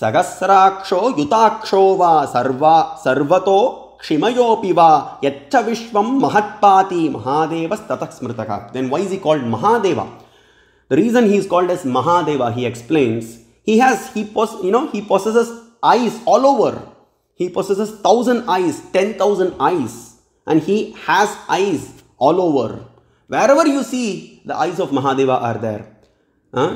सहस्राक्षो युताक्षो वा सर्वा सर्वतो क्षिमयोपि वा यच्च विश्वं महत्पाति महादेवस्ततः स्मृतः then why is he called Mahadeva the reason he is called as Mahadeva he explains he has he pos you know he possesses eyes all over he possesses thousand eyes ten thousand eyes he has eyes all over wherever you see the eyes of Mahadeva are there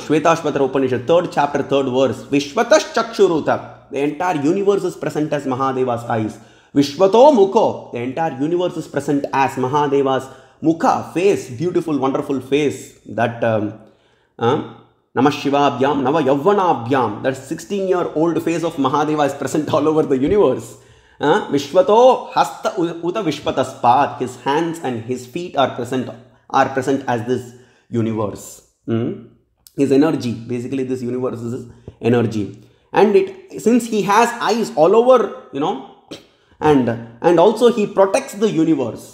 Shvetashvatara Upanishad third chapter third verse विश्वतुरूत the entire universe is present as Mahadeva's eyes विश्व मुखो the entire universe is present as Mahadeva's मुख face beautiful wonderful face that नम शिवाभ्याम नव यौवनाभ्याम that sixteen year old face of Mahadeva is present all over the universe विश्व हस्त उत विश्वतस्पात his hands and his feet are present are present as this universe is energy basically this universe is energy and it since he has eyes all over you know and and also he protects the universe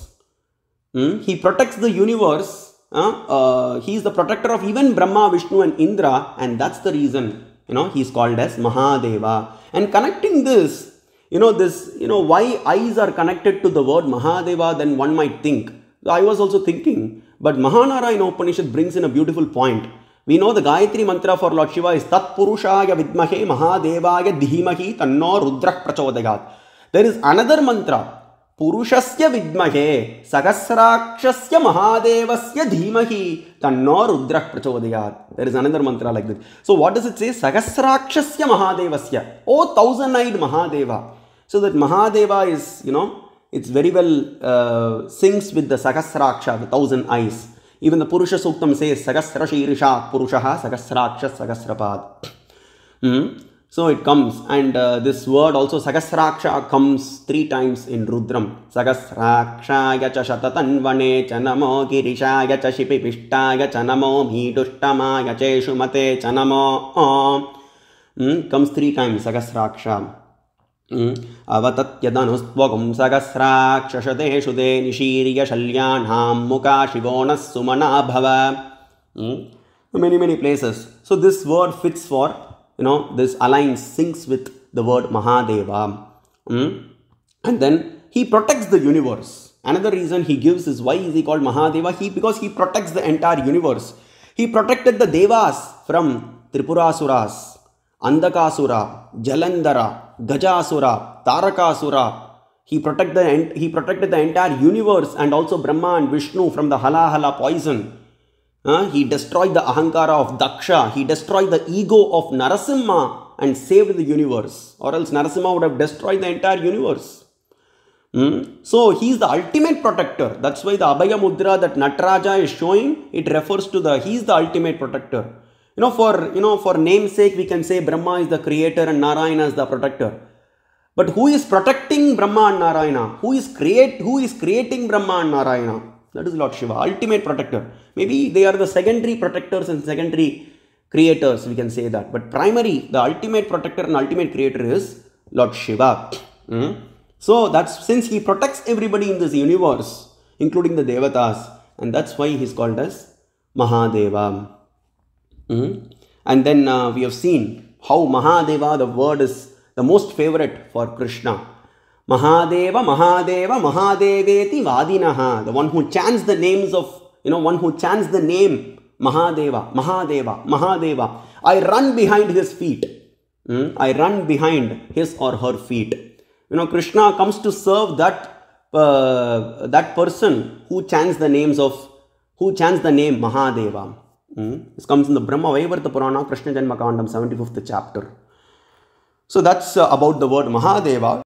hmm? he protects the universe uh, uh, he is the protector of even brahma vishnu and indra and that's the reason you know he's called as mahadeva and connecting this you know this you know why eyes are connected to the word mahadeva then one might think i was also thinking but Mahanara, know, upanishad brings in a beautiful point We know the Gayatri mantra for Lord Shiva is Tat Purushaya Vidmahe Mahadevaya Dhimahi Tanno Rudra Prachodayat. There is another mantra Purushasya Vidmahe Sagasrakshasya Mahadevasya Dhimahi Tanno Rudra Prachodayat. There is another mantra like this. So what does it say? Sagasrakshasya Mahadevasya. Oh thousand-eyed Mahadeva. So that Mahadeva is, you know, it's very well uh, syncs with the Sagasraksha, the thousand eyes. Even the Purusha Suktam says Sagasra Shirisha Purushaha Sagasraksha Sagasrapad. Mm? So it comes and uh, this word also Sagasraksha comes three times in Rudram. Sagasrakshaya cha shatatanvane cha namo girishaya cha shipipishthaya cha namo bhidushtamaya cheshumate cha namo. Mm? Comes three times Sagasraksha. अवतत्यदनुस्त्वगुं सहस्राक्षशतेषु ते निशीर्य शल्याणां मुका शिवो नः सुमना भव many many places so this word fits for you know this aligns sings with the word Mahadeva and then he protects the universe another reason he gives is why is he called mahadeva he because he protects the entire universe he protected the devas from tripurasuras Andakasura, Jalandhara, Gajasura, Tarakasura. He, protect the, he protected the entire universe and also Brahma and Vishnu from the Halahala poison. Uh, he destroyed the Ahankara of Daksha. He destroyed the ego of Narasimha and saved the universe. Or else Narasimha would have destroyed the entire universe. Hmm? So he is the ultimate protector. That's why the Abhaya Mudra that Nataraja is showing, it refers to the, he is the ultimate protector. You know, for, you know, for namesake, we can say Brahma is the creator and Narayana is the protector. But who is protecting Brahma and Narayana? Who is create, who is creating Brahma and Narayana? That is Lord Shiva, ultimate protector. Maybe they are the secondary protectors and secondary creators, we can say that. But primary, the ultimate protector and ultimate creator is Lord Shiva. Mm? So that's since he protects everybody in this universe, including the devatas, and that's why he's called as Mahadeva. Mm-hmm. And then uh, we have seen how Mahadeva, the word is the most favorite for Krishna. Mahadeva, Mahadeva, Mahadeveti Vadinaha, the one who chants the names of, you know, one who chants the name Mahadeva, Mahadeva, Mahadeva. I run behind his feet. Mm? I run behind his or her feet. You know, Krishna comes to serve that uh, that person who chants the names of who chants the name Mahadeva. Mm. This comes in the Brahma Vaivarta Purana, Krishna Janma Kandam, 75th chapter. So that's uh, about the word Mahadeva.